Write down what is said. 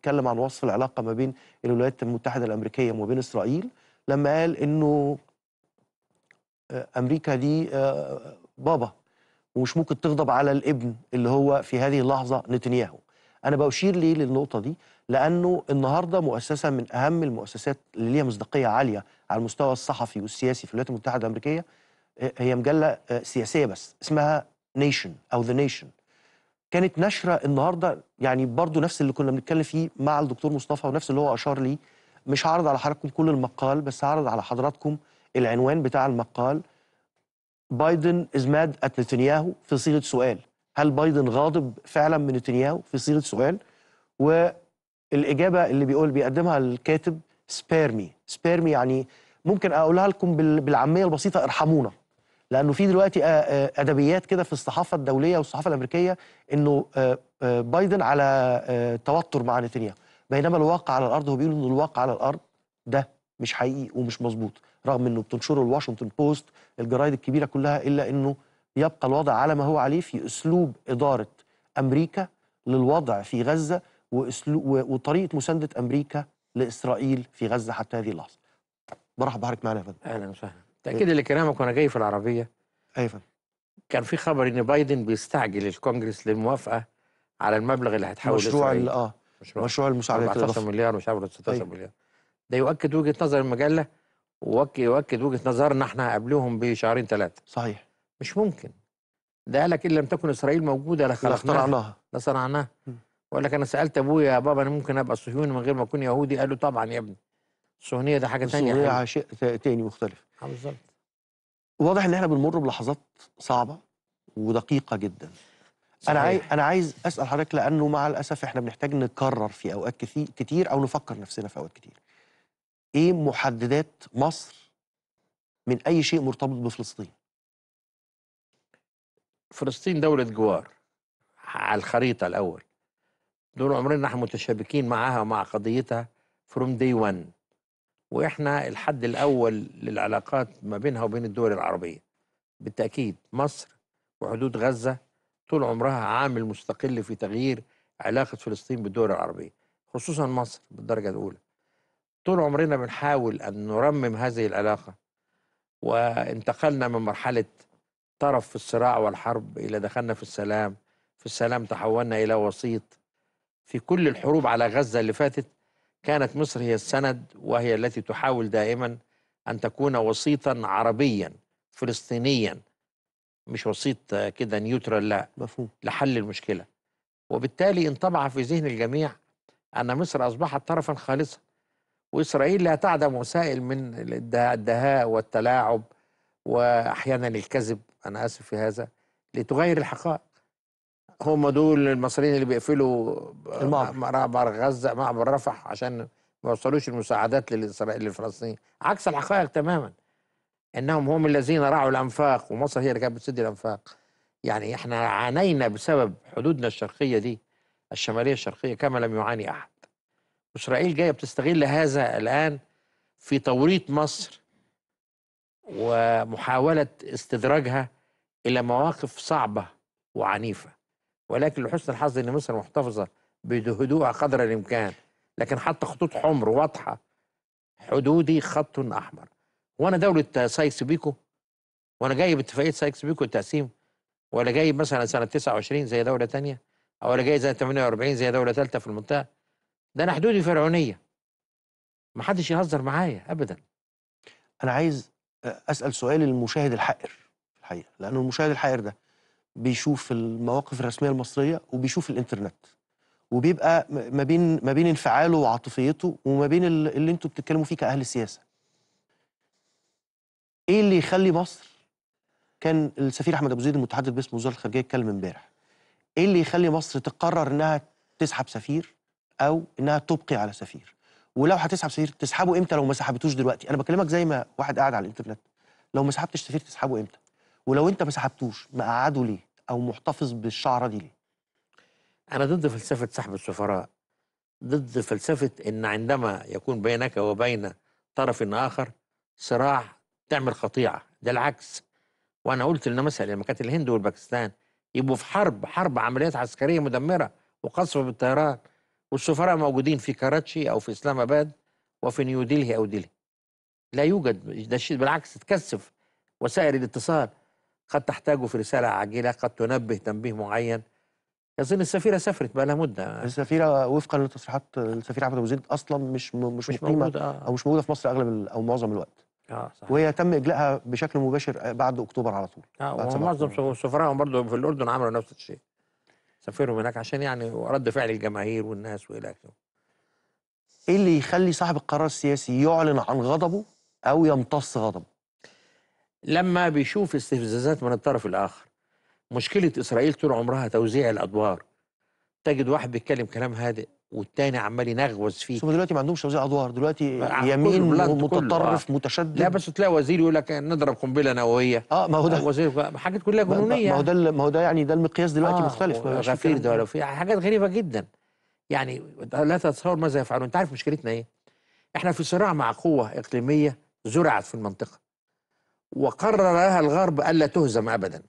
اتكلم عن وصف العلاقه ما بين الولايات المتحده الامريكيه وما بين اسرائيل لما قال انه آه، امريكا دي آه، بابا ومش ممكن تغضب على الابن اللي هو في هذه اللحظه نتنياهو. انا بشير ليه للنقطه دي؟ لانه النهارده مؤسسه من اهم المؤسسات اللي ليها مصداقيه عاليه على المستوى الصحفي والسياسي في الولايات المتحده الامريكيه آه، هي مجله سياسيه بس اسمها نيشن او ذا نيشن كانت نشره النهارده يعني برضو نفس اللي كنا بنتكلم فيه مع الدكتور مصطفى ونفس اللي هو اشار ليه مش هعرض على حضراتكم كل المقال بس هعرض على حضراتكم العنوان بتاع المقال بايدن از ماد ات نتنياهو في صيغه سؤال هل بايدن غاضب فعلا من نتنياهو في صيغه سؤال والاجابه اللي بيقول بيقدمها الكاتب سبيرمي سبيرمي يعني ممكن اقولها لكم بالعاميه البسيطه ارحمونا لانه في دلوقتي آه، آه، ادبيات كده في الصحافه الدوليه والصحافه الامريكيه انه آه، بايدن على توتر مع نتنياهو بينما الواقع على الارض هو بيقول ان الواقع على الارض ده مش حقيقي ومش مظبوط رغم انه بتنشره الواشنطن بوست الجرايد الكبيره كلها الا انه يبقى الوضع على ما هو عليه في اسلوب اداره امريكا للوضع في غزه واسلوب وطريقه مسانده امريكا لاسرائيل في غزه حتى هذه اللحظه. مرحبا بحضرتك معانا يا فندم. اهلا وسهلا. تأكيدا لكلامك وأنا جاي في العربية أيوة كان في خبر إن بايدن بيستعجل الكونجرس للموافقة على المبلغ اللي هيتحول مشروع اه مشروع, مشروع المساعدة 14 مليار مش عارف 16 طيب. مليار ده يؤكد وجهة نظر المجلة ويؤكد وجهة نظرنا احنا قبلهم بشهرين ثلاثة صحيح مش ممكن ده قال لك إن لم تكن إسرائيل موجودة لخلقناها لصنعناها وقال لك أنا سألت أبويا يا بابا أنا ممكن أبقى صهيوني من غير ما أكون يهودي قال له طبعا يا ابني الصهيونيه ده حاجه ثانيه الصهيونيه شيء تاني مختلف آه، بالظبط واضح ان احنا بنمر بلحظات صعبه ودقيقه جدا صحيح. انا عايز انا عايز اسال حضرتك لانه مع الاسف احنا بنحتاج نكرر في اوقات كثير كتير او نفكر نفسنا في اوقات كتير ايه محددات مصر من اي شيء مرتبط بفلسطين فلسطين دوله جوار على الخريطه الاول دول عمرنا نحن متشابكين معها ومع قضيتها فروم دي 1 واحنا الحد الاول للعلاقات ما بينها وبين الدول العربيه بالتاكيد مصر وحدود غزه طول عمرها عامل مستقل في تغيير علاقه فلسطين بالدول العربيه خصوصا مصر بالدرجه الاولى طول عمرنا بنحاول ان نرمم هذه العلاقه وانتقلنا من مرحله طرف في الصراع والحرب الى دخلنا في السلام في السلام تحولنا الى وسيط في كل الحروب على غزه اللي فاتت كانت مصر هي السند وهي التي تحاول دائما أن تكون وسيطا عربيا فلسطينيا مش وسيط كده نيوترال لا مفهوم لحل المشكلة وبالتالي انطبع في ذهن الجميع أن مصر أصبحت طرفا خالصا وإسرائيل لا تعدم وسائل من الدهاء والتلاعب وأحيانا الكذب أنا آسف في هذا لتغير الحقائق هم دول المصريين اللي بيقفلوا معبر غزه معبر رفح عشان ما يوصلوش المساعدات للاسرائيل للفلسطينيين عكس الحقائق تماما انهم هم الذين رعوا الانفاق ومصر هي اللي كانت بتسد الانفاق يعني احنا عانينا بسبب حدودنا الشرقيه دي الشماليه الشرقيه كما لم يعاني احد اسرائيل جايه بتستغل هذا الان في توريط مصر ومحاوله استدراجها الى مواقف صعبه وعنيفه ولكن لحسن الحظ ان مصر محتفظه بهدوء قدر الامكان لكن حتى خطوط حمر واضحه حدودي خط احمر وانا دوله سايكس بيكو وانا جاي باتفاقيه سايكس بيكو التقسيم ولا جاي مثلا سنه 29 زي دوله ثانيه او ولا جاي زي 48 زي دوله ثالثه في المنطقه ده انا حدودي فرعونيه ما حدش يهزر معايا ابدا انا عايز اسال سؤال المشاهد الحائر في الحقيقه لانه المشاهد الحائر ده بيشوف المواقف الرسميه المصريه وبيشوف الانترنت وبيبقى ما بين ما بين انفعاله وعاطفيته وما بين اللي انتوا بتتكلموا فيه كاهل السياسه ايه اللي يخلي مصر كان السفير احمد ابو زيد المتحدث باسم وزاره الخارجيه اتكلم امبارح ايه اللي يخلي مصر تقرر انها تسحب سفير او انها تبقي على سفير ولو هتسحب سفير تسحبه امتى لو ما سحبتوش دلوقتي انا بكلمك زي ما واحد قاعد على الانترنت لو ما سحبتش سفير تسحبه امتى ولو انت ما سحبتوش مقعده ليه او محتفظ بالشعره دي ليه انا ضد فلسفه سحب السفراء ضد فلسفه ان عندما يكون بينك وبين طرف اخر صراع تعمل خطيعه ده العكس وانا قلت ان مثلا لما كانت الهند والباكستان يبقوا في حرب حرب عمليات عسكريه مدمره وقصف بالطيران والسفراء موجودين في كراتشي او في اسلام اباد وفي نيودلهي او دلهي لا يوجد ده شيء بالعكس تكثف وسائل الاتصال قد تحتاجه في رسالة عاجلة قد تنبه تنبيه معين يظن السفيرة سافرت بقى لها مدة السفيرة وفقا لتصريحات السفير عبد أبو زيد أصلا مش مش, مش موجودة آه. أو مش موجودة في مصر أغلب أو معظم الوقت آه صحيح. وهي تم إجلائها بشكل مباشر آه، بعد أكتوبر على طول آه ومعظم سفرائهم برضه في الأردن عملوا نفس الشيء سافروا هناك عشان يعني رد فعل الجماهير والناس وإلى آخره إيه اللي يخلي صاحب القرار السياسي يعلن عن غضبه أو يمتص غضبه؟ لما بيشوف استفزازات من الطرف الآخر مشكلة إسرائيل طول عمرها توزيع الأدوار تجد واحد بيتكلم كلام هادئ والتاني عمال ينغوز فيه هم دلوقتي ما عندهمش توزيع ادوار دلوقتي يمين متطرف آه. متشدد لا بس تلاقي وزير يقول لك نضرب قنبله نوويه اه ما هو ده آه، وزير حاجات كلها جنونيه ما هو ده ما هو ده يعني ده المقياس دلوقتي آه مختلف غفير ده ولا في حاجات غريبه جدا يعني لا تتصور ماذا يفعلون انت عارف مشكلتنا ايه؟ احنا في صراع مع قوه اقليميه زرعت في المنطقه وقرر لها الغرب ألا تهزم أبدا